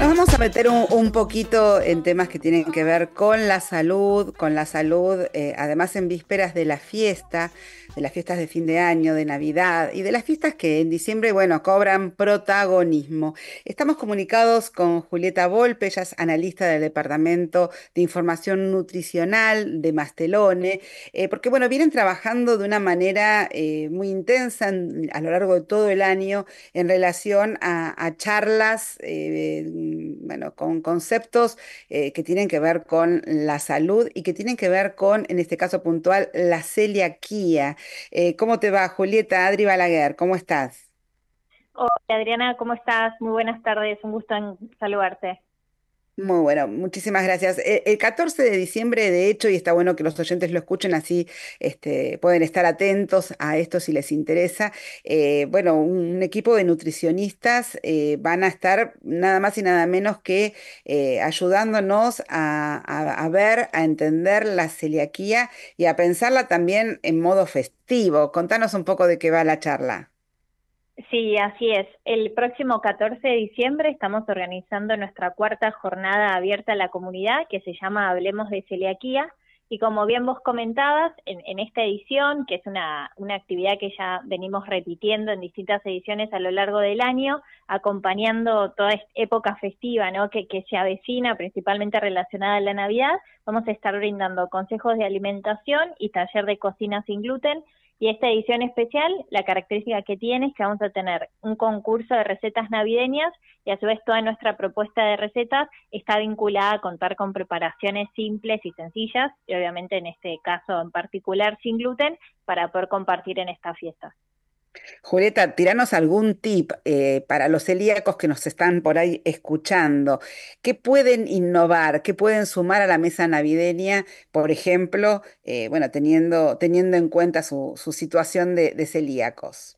Nos vamos a meter un, poquito en temas que tienen que ver con la salud, con la salud, eh, además en vísperas de la fiesta, de las fiestas de fin de año, de Navidad y de las fiestas que en diciembre, bueno, cobran protagonismo. Estamos comunicados con Julieta Volpe, ella es analista del Departamento de Información Nutricional de Mastelone, eh, porque, bueno, vienen trabajando de una manera eh, muy intensa a lo largo de todo el año en relación a charlas bueno, con conceptos eh, que tienen que ver con la salud y que tienen que ver con, en este caso puntual, la celiaquía. Eh, ¿Cómo te va, Julieta? Adri Balaguer, ¿cómo estás? Hola, Adriana, ¿cómo estás? Muy buenas tardes, un gusto en saludarte. Muy bueno, muchísimas gracias. Eh, el, 14 de diciembre, de hecho, y está bueno que los oyentes lo escuchen, así este, pueden estar atentos a esto si les interesa. Eh, bueno, un equipo de nutricionistas eh, van a estar nada más y nada menos que ayudándonos a, ver, a entender la celiaquía y a pensarla también en modo festivo. Contanos un poco de qué va la charla. Sí, así es. El próximo 14 de diciembre estamos organizando nuestra cuarta jornada abierta a la comunidad que se llama Hablemos de Celiaquía. Y como bien vos comentabas, en, esta edición, que es una, una, actividad que ya venimos repitiendo en distintas ediciones a lo largo del año, acompañando toda esta época festiva ¿no? que, que se avecina, principalmente relacionada a la Navidad, vamos a estar brindando consejos de alimentación y taller de cocina sin gluten y esta edición especial, la característica que tiene es que vamos a tener un concurso de recetas navideñas y a su vez toda nuestra propuesta de recetas está vinculada a contar con preparaciones simples y sencillas, y obviamente en este caso en particular sin gluten, para poder compartir en estas fiesta. Julieta, tiranos algún tip eh, para los celíacos que nos están por ahí escuchando. ¿Qué pueden innovar? ¿Qué pueden sumar a la mesa navideña, por ejemplo, eh, bueno, teniendo, teniendo en cuenta su, situación de, celíacos?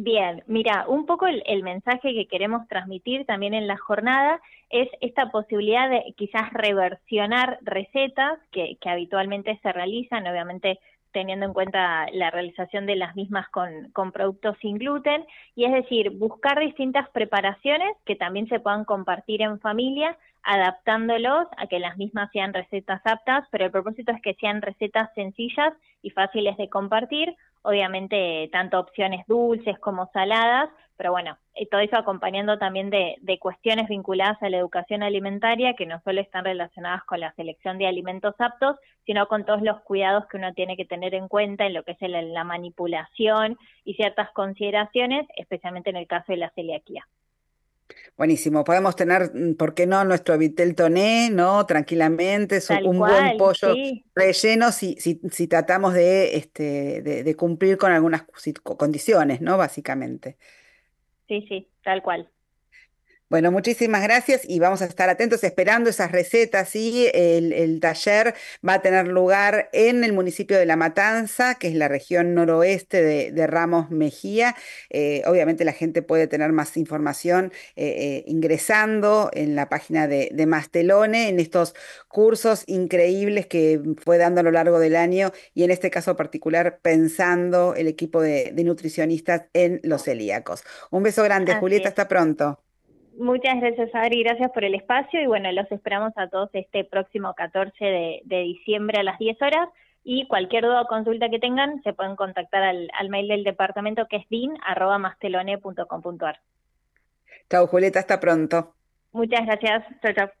Bien, mira, un poco el, mensaje que queremos transmitir también en la jornada es esta posibilidad de quizás reversionar recetas que, que habitualmente se realizan, obviamente teniendo en cuenta la realización de las mismas con, productos sin gluten, y es decir, buscar distintas preparaciones que también se puedan compartir en familia, adaptándolos a que las mismas sean recetas aptas, pero el propósito es que sean recetas sencillas y fáciles de compartir, obviamente tanto opciones dulces como saladas, pero bueno, eh, todo eso acompañando también de, cuestiones vinculadas a la educación alimentaria que no solo están relacionadas con la selección de alimentos aptos, sino con todos los cuidados que uno tiene que tener en cuenta en lo que es la manipulación y ciertas consideraciones, especialmente en el caso de la celiaquía. Buenísimo, podemos tener, mm, ¿por qué no? Nuestro vitel toné, ¿no? Tranquilamente, un buen pollo relleno si, tratamos de, este, de cumplir con algunas condiciones, ¿no? Básicamente. Sí, sí, tal cual. Bueno, muchísimas gracias y vamos a estar atentos esperando esas recetas. Y el, taller va a tener lugar en el municipio de La Matanza, que es la región noroeste de, Ramos Mejía. Eh, obviamente la gente puede tener más información eh, eh, ingresando en la página de, Mastelone, en estos cursos increíbles que fue dando a lo largo del año y en este caso particular pensando el equipo de, nutricionistas en los celíacos. Un beso grande, Julieta, hasta pronto. Muchas gracias, Adri, gracias por el espacio y bueno, los esperamos a todos este próximo 14 de, diciembre a las 10 horas y cualquier duda o consulta que tengan se pueden contactar al, mail del departamento que es din.mastelone.com.ar. Chau, Julieta, hasta pronto. Muchas gracias. Chao, chao.